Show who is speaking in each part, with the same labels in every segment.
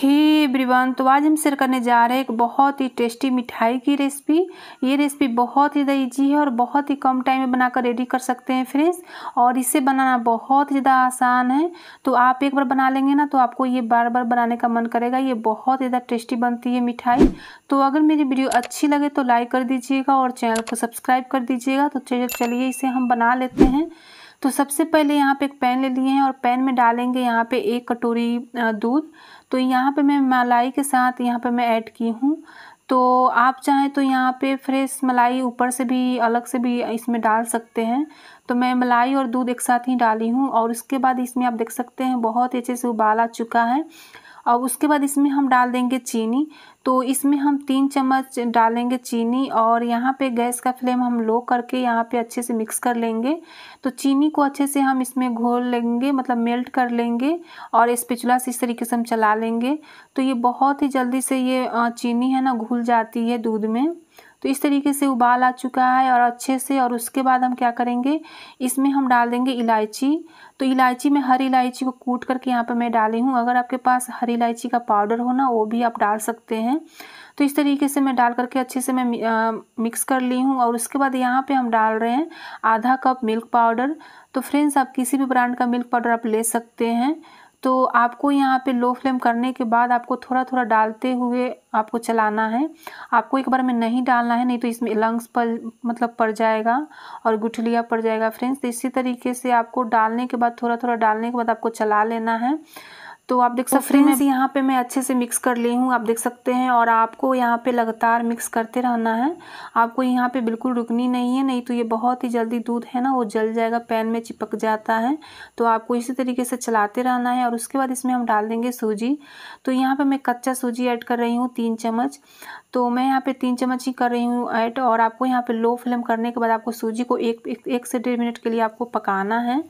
Speaker 1: हे ब्रिवन तो आज हम शेयर करने जा रहे हैं एक बहुत ही टेस्टी मिठाई की रेसिपी ये रेसिपी बहुत ही ज़्यादा ईजी है और बहुत ही कम टाइम में बनाकर रेडी कर सकते हैं फ्रेंड्स और इसे बनाना बहुत ज़्यादा आसान है तो आप एक बार बना लेंगे ना तो आपको ये बार बार बनाने का मन करेगा ये बहुत ज़्यादा टेस्टी बनती है मिठाई तो अगर मेरी वीडियो अच्छी लगे तो लाइक कर दीजिएगा और चैनल को सब्सक्राइब कर दीजिएगा तो चलिए इसे हम बना लेते हैं तो सबसे पहले यहाँ पे एक पैन ले लिए हैं और पैन में डालेंगे यहाँ पे एक कटोरी दूध तो यहाँ पे मैं मलाई के साथ यहाँ पे मैं ऐड की हूँ तो आप चाहें तो यहाँ पे फ्रेश मलाई ऊपर से भी अलग से भी इसमें डाल सकते हैं तो मैं मलाई और दूध एक साथ ही डाली हूँ और उसके बाद इसमें आप देख सकते हैं बहुत ही अच्छे से उबाल आ चुका है और उसके बाद इसमें हम डाल देंगे चीनी तो इसमें हम तीन चम्मच डालेंगे चीनी और यहाँ पे गैस का फ्लेम हम लो करके यहाँ पे अच्छे से मिक्स कर लेंगे तो चीनी को अच्छे से हम इसमें घोल लेंगे मतलब मेल्ट कर लेंगे और स्पिचुला से इस तरीके से हम चला लेंगे तो ये बहुत ही जल्दी से ये चीनी है ना घुल जाती है दूध में तो इस तरीके से उबाल आ चुका है और अच्छे से और उसके बाद हम क्या करेंगे इसमें हम डाल देंगे इलायची तो इलायची में हर इलायची को कूट करके यहाँ पर मैं डाली हूँ अगर आपके पास हरी इलायची का पाउडर हो ना वो भी आप डाल सकते हैं तो इस तरीके से मैं डाल करके अच्छे से मैं मिक्स कर ली हूँ और उसके बाद यहाँ पे हम डाल रहे हैं आधा कप मिल्क पाउडर तो फ्रेंड्स आप किसी भी ब्रांड का मिल्क पाउडर आप ले सकते हैं तो आपको यहाँ पे लो फ्लेम करने के बाद आपको थोड़ा थोड़ा डालते हुए आपको चलाना है आपको एक बार में नहीं डालना है नहीं तो इसमें लंग्स पर मतलब पड़ जाएगा और गुठलिया पड़ जाएगा फ्रेंड्स तो इसी तरीके से आपको डालने के बाद थोड़ा थोड़ा डालने के बाद आपको चला लेना है तो आप देख सकते हैं यहाँ पे मैं अच्छे से मिक्स कर ली हूँ आप देख सकते हैं और आपको यहाँ पे लगातार मिक्स करते रहना है आपको यहाँ पे बिल्कुल रुकनी नहीं है नहीं तो ये बहुत ही जल्दी दूध है ना वो जल जाएगा पैन में चिपक जाता है तो आपको इसी तरीके से चलाते रहना है और उसके बाद इसमें हम डाल देंगे सूजी तो यहाँ पर मैं कच्चा सूजी ऐड कर रही हूँ तीन चम्मच तो मैं यहाँ पर तीन चम्मच ही कर रही हूँ ऐड और आपको यहाँ पर लो फ्लेम करने के बाद आपको सूजी को एक एक, से डेढ़ मिनट के लिए आपको पकाना है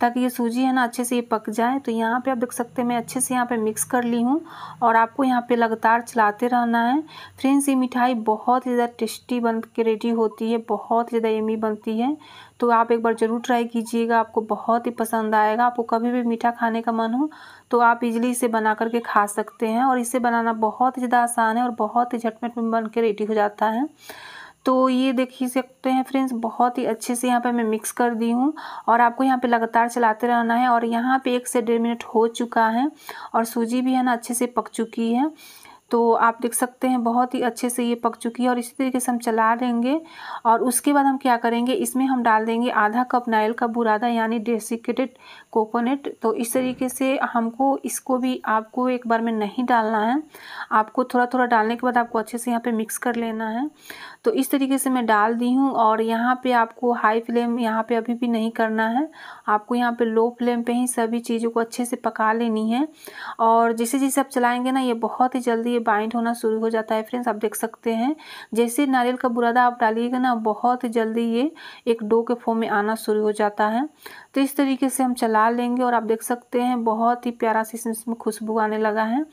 Speaker 1: ताकि ये सूजी है ना अच्छे से ये पक जाए तो यहाँ पर आप देख सकते हैं मैं अच्छे से यहाँ पे मिक्स कर ली हूँ और आपको यहाँ पे लगातार चलाते रहना है फ्रेंड्स ये मिठाई बहुत ही ज़्यादा टेस्टी बन के रेडी होती है बहुत ज़्यादा यमी बनती है तो आप एक बार ज़रूर ट्राई कीजिएगा आपको बहुत ही पसंद आएगा आपको कभी भी मीठा खाने का मन हो तो आप इजली इसे बना करके खा सकते हैं और इसे बनाना बहुत ज़्यादा आसान है और बहुत ही झटमट में बन के रेडी हो जाता है तो ये देख ही सकते हैं फ्रेंड्स बहुत ही अच्छे से यहाँ पे मैं मिक्स कर दी हूँ और आपको यहाँ पे लगातार चलाते रहना है और यहाँ पे एक से डेढ़ मिनट हो चुका है और सूजी भी है ना अच्छे से पक चुकी है तो आप देख सकते हैं बहुत ही अच्छे से ये पक चुकी है और इसी तरीके से हम चला देंगे और उसके बाद हम क्या करेंगे इसमें हम डाल देंगे आधा कप नारियल का बुरादा यानी डेसिकेटेड कोकोनट तो इस तरीके से हमको इसको भी आपको एक बार में नहीं डालना है आपको थोड़ा थोड़ा डालने के बाद आपको अच्छे से यहाँ पे मिक्स कर लेना है तो इस तरीके से मैं डाल दी हूँ और यहाँ पे आपको हाई फ्लेम यहाँ पे अभी भी नहीं करना है आपको यहाँ पे लो फ्लेम पे ही सभी चीज़ों को अच्छे से पका लेनी है और जैसे जैसे आप चलाएँगे ना ये बहुत ही जल्दी ये बाइंड होना शुरू हो जाता है फ्रेंड्स आप देख सकते हैं जैसे नारियल का बुरादा आप डालिएगा ना बहुत जल्दी ये एक डो के फॉर्म में आना शुरू हो जाता है तो इस तरीके से हम चला लेंगे और आप देख सकते हैं बहुत ही प्यारा से इसमें खुशबू आने लगा है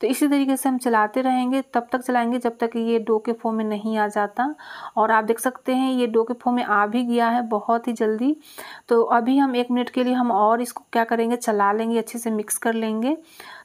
Speaker 1: तो इसी तरीके से हम चलाते रहेंगे तब तक चलाएंगे जब तक ये डो के फॉर्म में नहीं आ जाता था और आप देख सकते हैं ये डो के फो में आ भी गया है बहुत ही जल्दी तो अभी हम एक मिनट के लिए हम और इसको क्या करेंगे चला लेंगे अच्छे से मिक्स कर लेंगे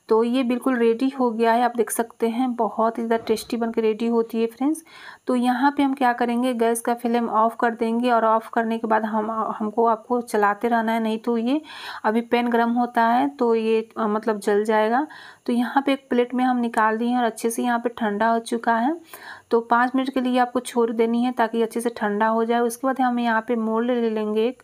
Speaker 1: तो ये बिल्कुल रेडी हो गया है आप देख सकते हैं बहुत ही ज़्यादा टेस्टी बनकर रेडी होती है फ्रेंड्स तो यहाँ पे हम क्या करेंगे गैस का फ्लेम ऑफ़ कर देंगे और ऑफ़ करने के बाद हम हमको आपको चलाते रहना है नहीं तो ये अभी पेन गर्म होता है तो ये मतलब जल जाएगा तो यहाँ पे एक प्लेट में हम निकाल दिए हैं और अच्छे से यहाँ पर ठंडा हो चुका है तो पाँच मिनट के लिए आपको छोड़ देनी है ताकि अच्छे से ठंडा हो जाए उसके बाद हम यहाँ पे मोल्ड ले लेंगे एक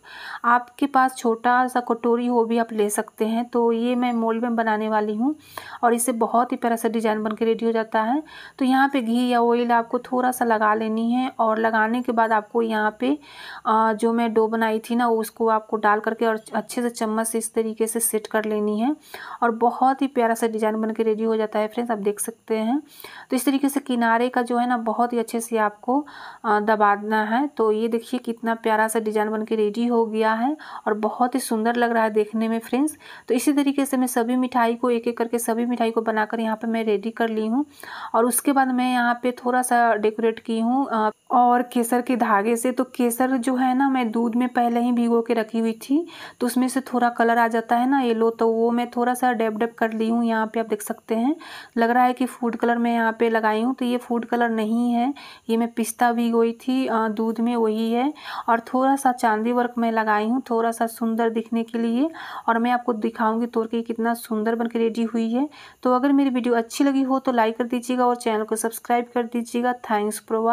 Speaker 1: आपके पास छोटा सा कटोरी हो भी आप ले सकते हैं तो ये मैं मोल्ड में बनाने वाली हूँ हूँ और इसे बहुत ही प्यारा सा डिज़ाइन बन के रेडी हो जाता है तो यहाँ पे घी या ऑयल आपको थोड़ा सा लगा लेनी है और लगाने के बाद आपको यहाँ पे जो मैं डो बनाई थी ना उसको आपको डाल करके और अच्छे से चम्मच से इस तरीके से सेट कर लेनी है और बहुत ही प्यारा सा डिज़ाइन बन के रेडी हो जाता है फ्रेंड्स आप देख सकते हैं तो इस तरीके से किनारे का जो है ना बहुत ही अच्छे से आपको दबाना है तो ये देखिए कितना प्यारा सा डिज़ाइन बन के रेडी हो गया है और बहुत ही सुंदर लग रहा है देखने में फ्रेंड्स तो इसी तरीके से मैं सभी मिठाई को एक एक करके सभी मिठाई को बनाकर यहाँ पे मैं रेडी कर ली हूँ और उसके बाद मैं यहाँ पे थोड़ा सा डेकोरेट की हूँ और केसर के धागे से तो केसर जो है ना मैं दूध में पहले ही भिगो के रखी हुई थी तो उसमें से थोड़ा कलर आ जाता है ना येलो तो वो मैं थोड़ा सा डेप डेप कर ली हूँ यहाँ पे आप देख सकते हैं लग रहा है कि फूड कलर मैं यहाँ पे लगाई हूँ तो ये फूड कलर नहीं है ये मैं पिस्ता भिगोई थी दूध में वही है और थोड़ा सा चांदी वर्क मैं लगाई हूँ थोड़ा सा सुंदर दिखने के लिए और मैं आपको दिखाऊंगी तोड़ के कितना सुंदर बन के रेडी हुई है तो अगर मेरी वीडियो अच्छी लगी हो तो लाइक कर दीजिएगा और चैनल को सब्सक्राइब कर दीजिएगा थैंक्स फॉर